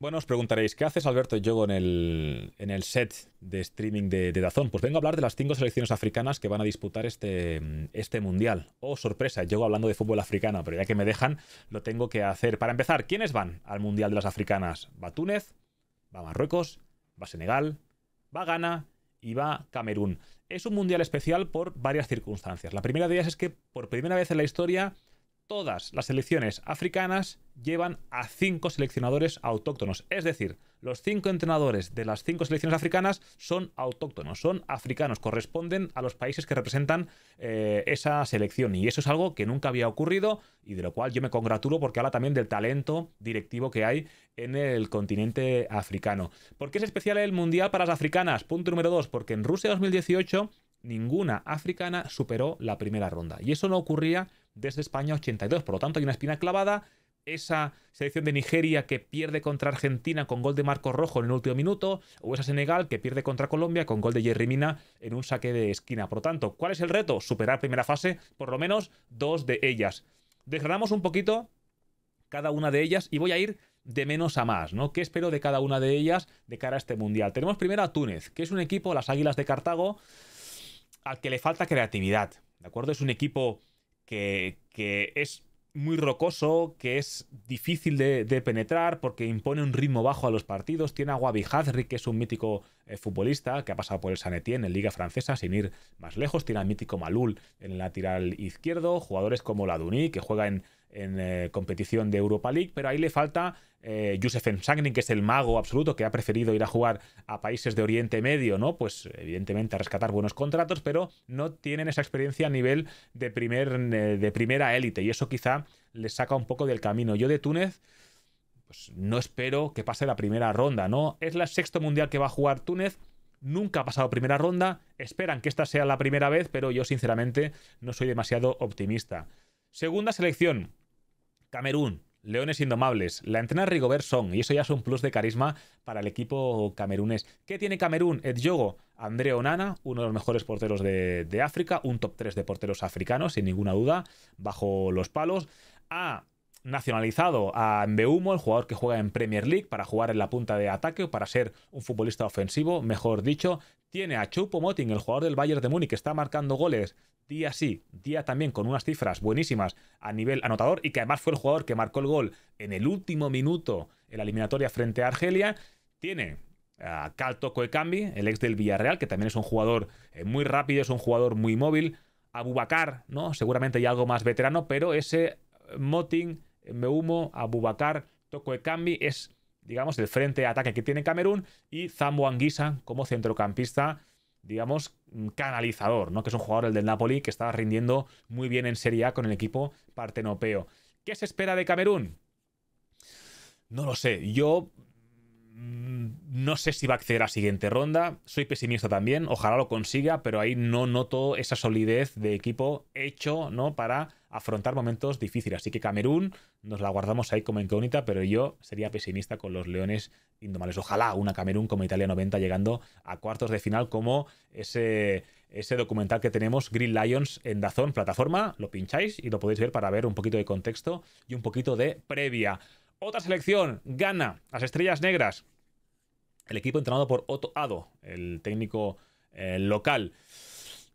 Bueno, os preguntaréis, ¿qué haces Alberto y yo en el, en el set de streaming de, Dazón? Pues vengo a hablar de las cinco selecciones africanas que van a disputar este, este mundial. Oh, sorpresa, llego hablando de fútbol africano, pero ya que me dejan, lo tengo que hacer. Para empezar, ¿quiénes van al mundial de las africanas? Va Túnez, va Marruecos, va Senegal, va Ghana y va Camerún. Es un mundial especial por varias circunstancias. La primera de ellas es que por primera vez en la historia todas las selecciones africanas llevan a cinco seleccionadores autóctonos. Es decir, los cinco entrenadores de las cinco selecciones africanas son autóctonos, son africanos, corresponden a los países que representan eh, esa selección. Y eso es algo que nunca había ocurrido y de lo cual yo me congratulo porque habla también del talento directivo que hay en el continente africano. ¿Por qué es especial el Mundial para las africanas? Punto número dos, porque en Rusia 2018 ninguna africana superó la primera ronda. Y eso no ocurría desde España 82. Por lo tanto, hay una espina clavada. Esa selección de Nigeria que pierde contra Argentina con gol de Marco Rojo en el último minuto, o esa Senegal que pierde contra Colombia con gol de Jerry Mina en un saque de esquina. Por lo tanto, ¿cuál es el reto? Superar primera fase, por lo menos dos de ellas. Desgranamos un poquito cada una de ellas y voy a ir de menos a más, ¿no? ¿Qué espero de cada una de ellas de cara a este mundial? Tenemos primero a Túnez, que es un equipo, las Águilas de Cartago, al que le falta creatividad, ¿de acuerdo? Es un equipo que, es muy rocoso, que es difícil de, penetrar porque impone un ritmo bajo a los partidos. Tiene a Wabi Hazri, que es un mítico eh, futbolista que ha pasado por el Sanetín en Liga Francesa sin ir más lejos. Tiene al mítico Malul en el lateral izquierdo. Jugadores como Laduní, que juega en, en eh, competición de Europa League, pero ahí le falta Josef eh, Ensagnin, que es el mago absoluto, que ha preferido ir a jugar a países de Oriente Medio, ¿no? Pues evidentemente a rescatar buenos contratos, pero no tienen esa experiencia a nivel de, primer, eh, de primera élite, y eso quizá les saca un poco del camino. Yo de Túnez, pues no espero que pase la primera ronda, ¿no? Es la sexto mundial que va a jugar Túnez, nunca ha pasado primera ronda, esperan que esta sea la primera vez, pero yo sinceramente no soy demasiado optimista. Segunda selección, Camerún, Leones Indomables. La entrena Rigobert Song y eso ya es un plus de carisma para el equipo camerunés. ¿Qué tiene Camerún? Edjogo, André Onana, uno de los mejores porteros de, África, un top 3 de porteros africanos, sin ninguna duda, bajo los palos. Ha nacionalizado a Mbeumo, el jugador que juega en Premier League, para jugar en la punta de ataque o para ser un futbolista ofensivo, mejor dicho. Tiene a Chupo Motin, el jugador del Bayern de Múnich, que está marcando goles día sí, día también, con unas cifras buenísimas a nivel anotador y que además fue el jugador que marcó el gol en el último minuto en la eliminatoria frente a Argelia. Tiene a Cal Toco el ex del Villarreal, que también es un jugador eh, muy rápido, es un jugador muy móvil. Abubacar, ¿no? Seguramente hay algo más veterano, pero ese humo, eh, eh, Meumo, Abubacar, Toco Cambi es digamos, el frente de ataque que tiene Camerún y Zambo Anguisa como centrocampista, digamos, canalizador, ¿no? Que es un jugador, del Napoli, que está rindiendo muy bien en Serie A con el equipo partenopeo. ¿Qué se espera de Camerún? No lo sé. Yo mm, no sé si va a acceder a la siguiente ronda. Soy pesimista también. Ojalá lo consiga, pero ahí no noto esa solidez de equipo hecho, ¿no? Para afrontar momentos difíciles. Así que Camerún nos la guardamos ahí como incógnita, pero yo sería pesimista con los Leones Indomables. Ojalá una Camerún como Italia 90 llegando a cuartos de final como ese ese documental que tenemos, Green Lions, en Dazón, plataforma, lo pincháis y lo podéis ver para ver un poquito de contexto y un poquito de previa. Otra selección, gana las Estrellas Negras, el equipo entrenado por Otto Ado, el técnico eh, local.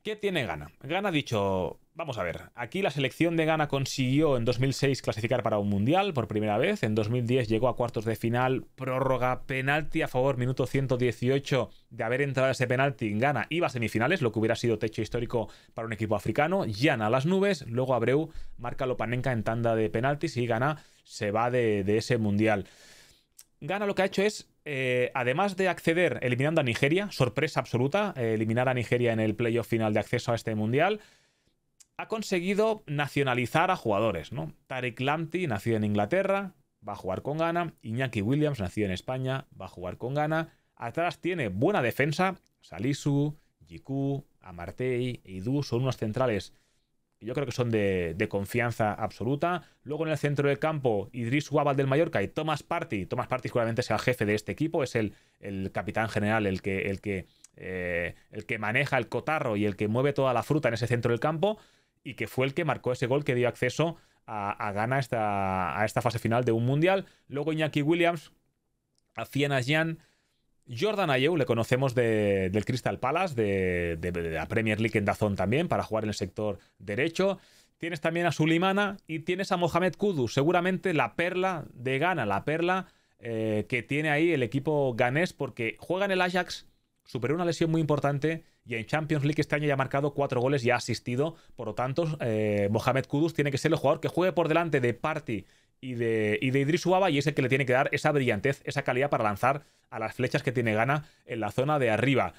¿Qué tiene Ghana? Ghana ha dicho, vamos a ver, aquí la selección de Ghana consiguió en 2006 clasificar para un mundial por primera vez, en 2010 llegó a cuartos de final, prórroga, penalti a favor, minuto 118 de haber entrado ese penalti Gana Ghana, iba a semifinales, lo que hubiera sido techo histórico para un equipo africano, Llana a las nubes, luego Abreu marca Lopanenka en tanda de penaltis y Ghana se va de ese mundial. Gana lo que ha hecho es, eh, además de acceder eliminando a Nigeria, sorpresa absoluta, eh, eliminar a Nigeria en el playoff final de acceso a este mundial, ha conseguido nacionalizar a jugadores, ¿no? Tarek Lamptey, nacido en Inglaterra, va a jugar con Gana. Iñaki Williams, nacido en España, va a jugar con Gana. Atrás tiene buena defensa. Salisu, Jiku, Amartey, Idu son unos centrales yo creo que son de, confianza absoluta. Luego en el centro del campo, Idris Guabal del Mallorca y Thomas Party. Thomas Party seguramente sea el jefe de este equipo, es el, capitán general, el que, el, que, eh, el que maneja el cotarro y el que mueve toda la fruta en ese centro del campo, y que fue el que marcó ese gol que dio acceso a, gana esta, a esta fase final de un mundial. Luego Iñaki Williams, Aciana Jean... Jordan Ayew le conocemos del Crystal Palace, de, la Premier League en Dazón también, para jugar en el sector derecho. Tienes también a Sulimana y tienes a Mohamed Kudus, seguramente la perla de Ghana, la perla eh, que tiene ahí el equipo ganés, porque juega en el Ajax, superó una lesión muy importante y en Champions League este año ya ha marcado cuatro goles y ha asistido. Por lo tanto, eh, Mohamed Kudus tiene que ser el jugador que juegue por delante de Party y de, y de Idris Uaba y es el que le tiene que dar esa brillantez, esa calidad para lanzar a las flechas que tiene Gana en la zona de arriba.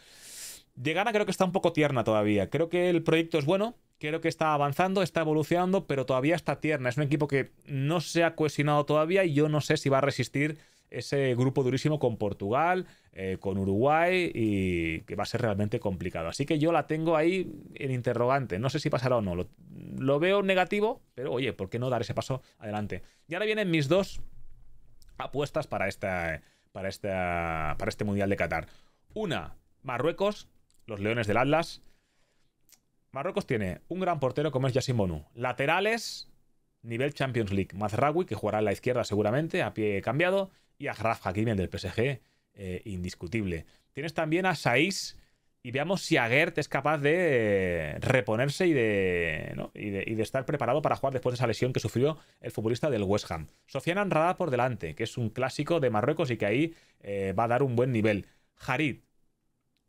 De Gana creo que está un poco tierna todavía. Creo que el proyecto es bueno, creo que está avanzando, está evolucionando, pero todavía está tierna. Es un equipo que no se ha cohesionado todavía y yo no sé si va a resistir ese grupo durísimo con Portugal, eh, con Uruguay y que va a ser realmente complicado. Así que yo la tengo ahí en interrogante. No sé si pasará o no. Lo, veo negativo, pero oye, ¿por qué no dar ese paso adelante? Y ahora vienen mis dos apuestas para, esta, para, esta, para este Mundial de Qatar. Una, Marruecos, los Leones del Atlas. Marruecos tiene un gran portero como es Yassin Bonu. Laterales, nivel Champions League. Mazraoui, que jugará a la izquierda seguramente, a pie cambiado, y a Raf viene del PSG, eh, indiscutible. Tienes también a Saiz, y veamos si Aguert es capaz de reponerse y de, y de, estar preparado para jugar después de esa lesión que sufrió el futbolista del West Ham. Sofian Anrada por delante, que es un clásico de Marruecos y que ahí eh, va a dar un buen nivel. Harid,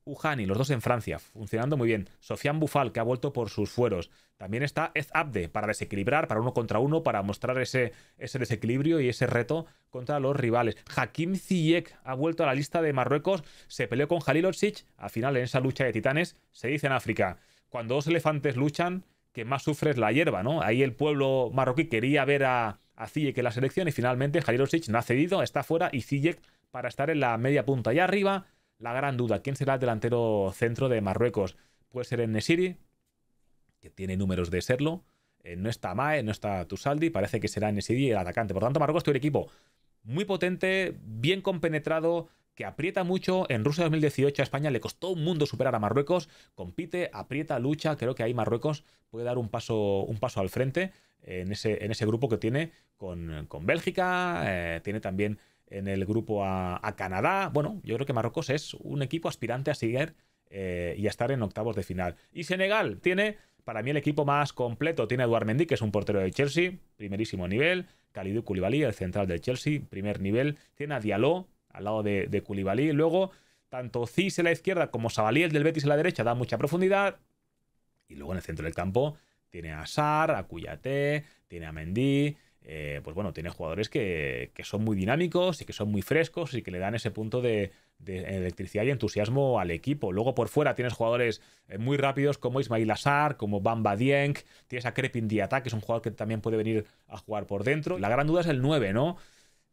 Uhani, los dos en Francia, funcionando muy bien. Sofian Bufal, que ha vuelto por sus fueros. También está Ez Abde, para desequilibrar, para uno contra uno, para mostrar ese, ese desequilibrio y ese reto contra los rivales. Hakim Ziyech ha vuelto a la lista de Marruecos, se peleó con Halil al final en esa lucha de titanes, se dice en África, cuando dos elefantes luchan, que más sufre es la hierba, ¿no? Ahí el pueblo marroquí quería ver a, a Ziyech en la selección y finalmente Halil no ha cedido, está fuera y Ziyech para estar en la media punta. allá arriba la gran duda. ¿Quién será el delantero centro de Marruecos? Puede ser en Nesiri, que tiene números de serlo. Eh, no está Mae, no está Tusaldi, parece que será Nesiri el atacante. Por tanto, Marruecos tiene un equipo muy potente, bien compenetrado, que aprieta mucho. En Rusia 2018 a España le costó un mundo superar a Marruecos. Compite, aprieta, lucha. Creo que ahí Marruecos puede dar un paso, un paso al frente eh, en ese, en ese grupo que tiene con, con Bélgica. Eh, tiene también en el grupo a, Canadá. Bueno, yo creo que Marruecos es un equipo aspirante a seguir eh, y a estar en octavos de final. Y Senegal tiene, para mí, el equipo más completo. Tiene a Eduard Mendy, que es un portero de Chelsea, primerísimo nivel. Kalidou Koulibaly, el central del Chelsea, primer nivel. Tiene a Diallo, al lado de, de Luego, tanto Cis en la izquierda como el del Betis en la derecha Da mucha profundidad. Y luego en el centro del campo tiene a Sar, a Cuyate, tiene a Mendy, eh, pues bueno, tiene jugadores que, son muy dinámicos y que son muy frescos y que le dan ese punto de, electricidad y entusiasmo al equipo. Luego por fuera tienes jugadores eh, muy rápidos como Ismail Azar, como Bamba Dieng, tienes a Crepin Diata, que es un jugador que también puede venir a jugar por dentro. La gran duda es el 9, ¿no?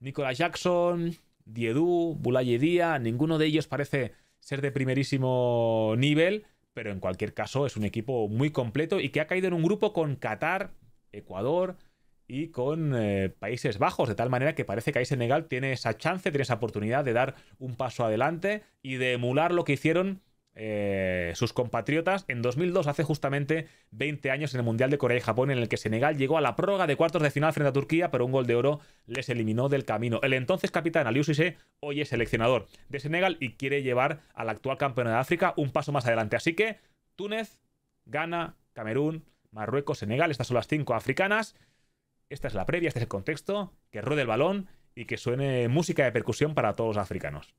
Nicolas Jackson, Diedu, Bulaye Díaz, ninguno de ellos parece ser de primerísimo nivel, pero en cualquier caso es un equipo muy completo y que ha caído en un grupo con Qatar, Ecuador, y con eh, Países Bajos, de tal manera que parece que ahí Senegal tiene esa chance, tiene esa oportunidad de dar un paso adelante y de emular lo que hicieron eh, sus compatriotas en 2002, hace justamente 20 años en el Mundial de Corea y Japón, en el que Senegal llegó a la prórroga de cuartos de final frente a Turquía, pero un gol de oro les eliminó del camino. El entonces capitán Aliou hoy es seleccionador de Senegal y quiere llevar al actual campeón de África un paso más adelante. Así que Túnez, Ghana, Camerún, Marruecos, Senegal, estas son las cinco africanas esta es la previa, este es el contexto, que ruede el balón y que suene música de percusión para todos los africanos.